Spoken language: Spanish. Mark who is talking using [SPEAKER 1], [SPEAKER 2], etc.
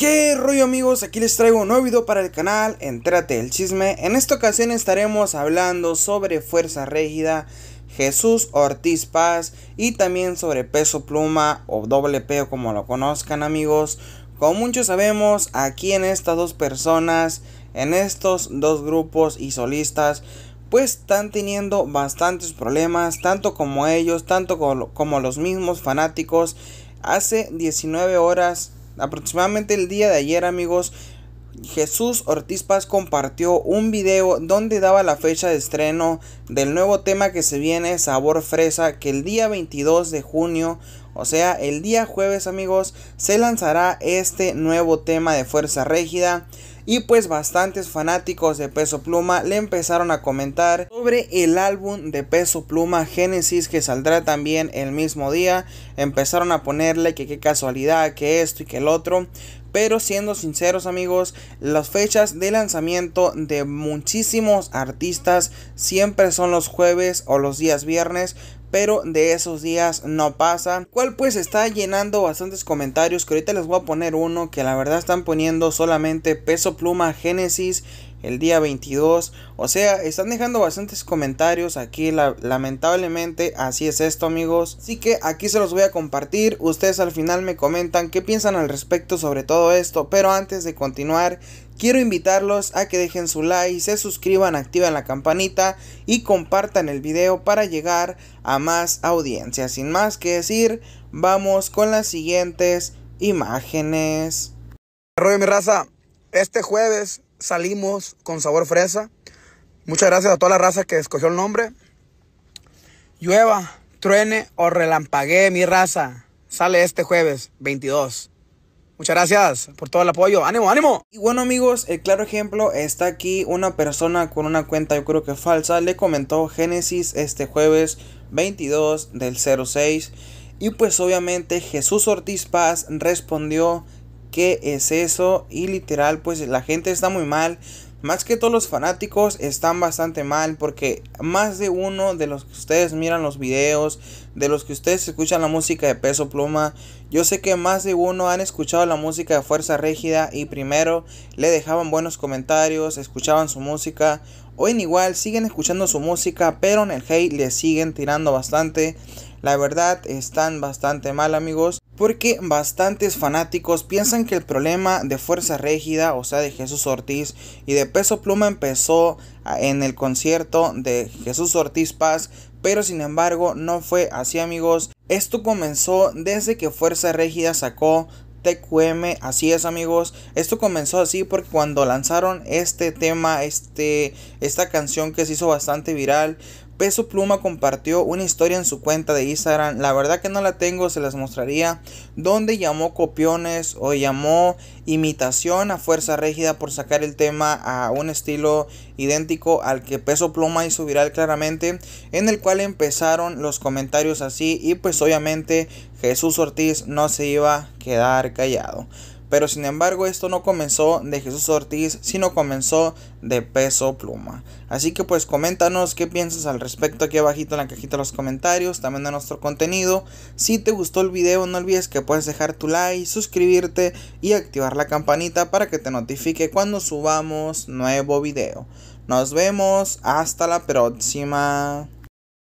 [SPEAKER 1] ¿Qué rollo amigos? Aquí les traigo un nuevo video para el canal, entrate el chisme. En esta ocasión estaremos hablando sobre Fuerza Régida, Jesús Ortiz Paz y también sobre Peso Pluma o Doble P como lo conozcan amigos. Como muchos sabemos, aquí en estas dos personas, en estos dos grupos y solistas, pues están teniendo bastantes problemas, tanto como ellos, tanto como los mismos fanáticos. Hace 19 horas Aproximadamente el día de ayer, amigos, Jesús Ortiz Paz compartió un video donde daba la fecha de estreno del nuevo tema que se viene, Sabor Fresa, que el día 22 de junio, o sea, el día jueves amigos, se lanzará este nuevo tema de Fuerza Régida y pues bastantes fanáticos de Peso Pluma le empezaron a comentar sobre el álbum de Peso Pluma Génesis que saldrá también el mismo día. Empezaron a ponerle que qué casualidad, que esto y que el otro. Pero siendo sinceros amigos, las fechas de lanzamiento de muchísimos artistas siempre son los jueves o los días viernes, pero de esos días no pasa. Cual pues está llenando bastantes comentarios que ahorita les voy a poner uno que la verdad están poniendo solamente peso pluma Génesis el día 22. O sea, están dejando bastantes comentarios aquí. lamentablemente, así es esto, amigos. Así que aquí se los voy a compartir. Ustedes al final me comentan qué piensan al respecto sobre todo esto. Pero antes de continuar, Quiero invitarlos a que dejen su like, se suscriban, activen la campanita y compartan el video para llegar a más audiencias. Sin más que decir, vamos con las siguientes imágenes. Rollo mi raza, este jueves salimos con sabor fresa. Muchas gracias a toda la raza que escogió el nombre. Llueva, truene o relampaguee mi raza. Sale este jueves 22. Muchas gracias por todo el apoyo. ¡Ánimo, ánimo! Y bueno, amigos, el claro ejemplo está aquí. Una persona con una cuenta, yo creo que falsa, le comentó Génesis este jueves 22 del 06. Y pues obviamente Jesús Ortiz Paz respondió, ¿qué es eso? Y literal, pues la gente está muy mal más que todos los fanáticos están bastante mal porque más de uno de los que ustedes miran los videos, de los que ustedes escuchan la música de peso pluma, yo sé que más de uno han escuchado la música de fuerza rígida y primero le dejaban buenos comentarios, escuchaban su música, O en igual siguen escuchando su música pero en el hate le siguen tirando bastante, la verdad están bastante mal amigos porque bastantes fanáticos piensan que el problema de Fuerza Régida, o sea de Jesús Ortiz, y de Peso Pluma empezó en el concierto de Jesús Ortiz Paz, pero sin embargo no fue así amigos. Esto comenzó desde que Fuerza Régida sacó TQM, así es amigos, esto comenzó así porque cuando lanzaron este tema, este, esta canción que se hizo bastante viral, Peso Pluma compartió una historia en su cuenta de Instagram, la verdad que no la tengo, se las mostraría, donde llamó copiones o llamó imitación a Fuerza rígida por sacar el tema a un estilo idéntico al que Peso Pluma hizo viral claramente, en el cual empezaron los comentarios así y pues obviamente Jesús Ortiz no se iba a quedar callado. Pero sin embargo esto no comenzó de Jesús Ortiz, sino comenzó de peso pluma. Así que pues coméntanos qué piensas al respecto aquí abajito en la cajita de los comentarios, también de nuestro contenido. Si te gustó el video no olvides que puedes dejar tu like, suscribirte y activar la campanita para que te notifique cuando subamos nuevo video. Nos vemos, hasta la próxima.